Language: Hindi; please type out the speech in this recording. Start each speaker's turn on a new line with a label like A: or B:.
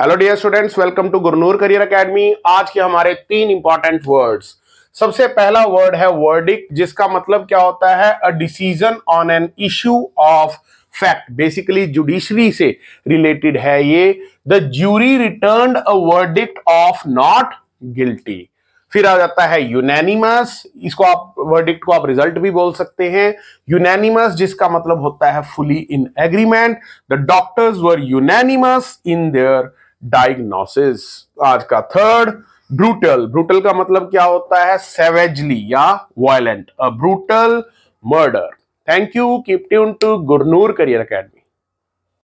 A: hello dear students welcome to
B: Gurnoor career academy आज के हमारे तीन इंपॉर्टेंट वर्ड्स सबसे पहला वर्ड है वर्डिक जिसका मतलब क्या होता है a decision on an issue of fact basically judiciary से रिलेटेड है ये the jury return a verdict of not guilty फिर आ जाता है यूनैनिमस इसको आप वर्डिक्ट को आप रिजल्ट भी बोल सकते हैं यूनैनिमस जिसका मतलब होता है fully in agreement the doctors were unanimous in their diagnosis आज का थर्ड ब्रूटल ब्रूटल का मतलब क्या होता है सेवेजली या violent a brutal murder thank you keep tune to Gurnoor career academy